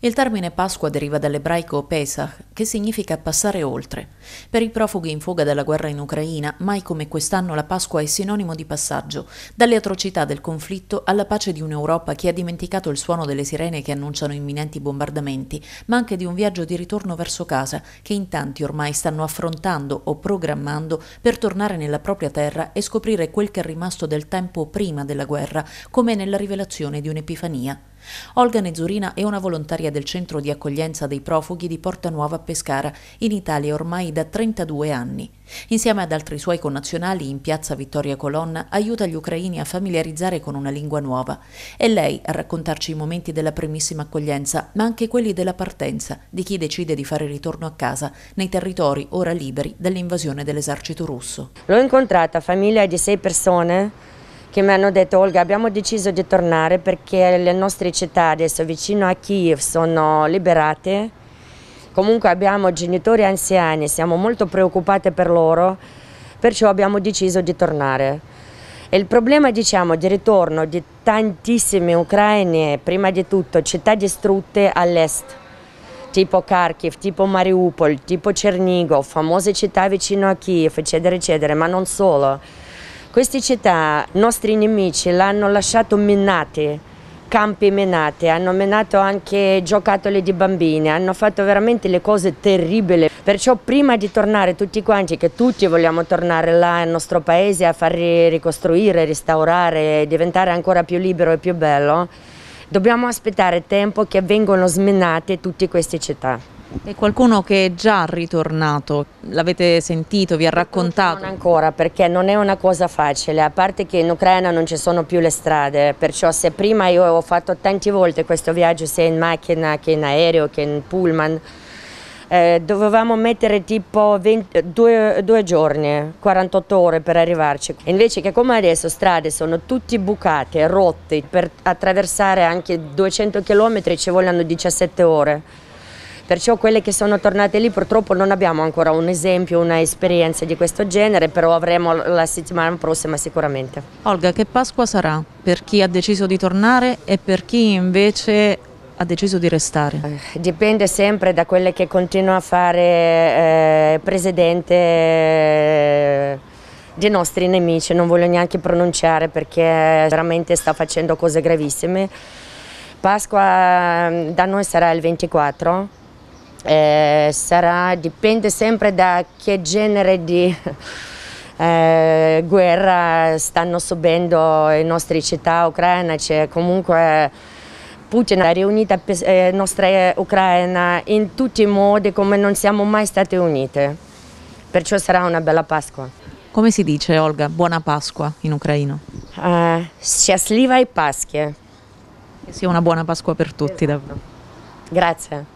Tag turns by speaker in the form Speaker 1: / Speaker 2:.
Speaker 1: Il termine Pasqua deriva dall'ebraico Pesach, che significa passare oltre. Per i profughi in fuga dalla guerra in Ucraina, mai come quest'anno la Pasqua è sinonimo di passaggio, dalle atrocità del conflitto alla pace di un'Europa che ha dimenticato il suono delle sirene che annunciano imminenti bombardamenti, ma anche di un viaggio di ritorno verso casa che in tanti ormai stanno affrontando o programmando per tornare nella propria terra e scoprire quel che è rimasto del tempo prima della guerra, come nella rivelazione di un'Epifania. Olga Nezzurina è una volontaria del centro di accoglienza dei profughi di Porta Nuova a Pescara, in Italia ormai da 32 anni. Insieme ad altri suoi connazionali in piazza Vittoria Colonna aiuta gli ucraini a familiarizzare con una lingua nuova. È lei a raccontarci i momenti della primissima accoglienza, ma anche quelli della partenza, di chi decide di fare ritorno a casa nei territori
Speaker 2: ora liberi dall'invasione dell'esercito russo. L'ho incontrata, famiglia di sei persone che mi hanno detto Olga abbiamo deciso di tornare perché le nostre città adesso vicino a Kiev sono liberate, comunque abbiamo genitori anziani, siamo molto preoccupate per loro, perciò abbiamo deciso di tornare. E il problema diciamo, di ritorno di tantissime ucraine, prima di tutto città distrutte all'est, tipo Kharkiv, tipo Mariupol, tipo Cernigov, famose città vicino a Kiev, eccetera, eccetera, ma non solo queste città, i nostri nemici, l'hanno lasciato minate, campi menati, hanno menato anche giocattoli di bambini, hanno fatto veramente le cose terribili. Perciò prima di tornare tutti quanti, che tutti vogliamo tornare là nel nostro paese a far ricostruire, restaurare, diventare ancora più libero e più bello, dobbiamo aspettare tempo che vengano sminate tutte queste città. E qualcuno che è già ritornato, l'avete sentito, vi ha raccontato? Non ancora, perché non è una cosa facile, a parte che in Ucraina non ci sono più le strade, perciò se prima io ho fatto tante volte questo viaggio sia in macchina che in aereo che in pullman, eh, dovevamo mettere tipo 20, due, due, giorni, 48 ore per arrivarci. Invece che come adesso strade sono tutte bucate, rotte, per attraversare anche 200 km ci vogliono 17 ore perciò quelle che sono tornate lì purtroppo non abbiamo ancora un esempio, una esperienza di questo genere, però avremo la settimana prossima sicuramente.
Speaker 1: Olga, che Pasqua sarà per chi ha deciso di tornare e per chi invece ha deciso di restare? Eh,
Speaker 2: dipende sempre da quelle che continua a fare eh, Presidente eh, dei nostri nemici, non voglio neanche pronunciare perché veramente sta facendo cose gravissime. Pasqua mm, da noi sarà il 24 eh, sarà, dipende sempre da che genere di eh, guerra stanno subendo le nostre città ucraine, cioè comunque Putin ha riunito la eh, nostra Ucraina in tutti i modi come non siamo mai state unite, perciò sarà una bella Pasqua.
Speaker 1: Come si dice Olga, buona Pasqua in ucraino? Uh, Счастливой Пасхи. Che sia una buona Pasqua per tutti davvero. Grazie.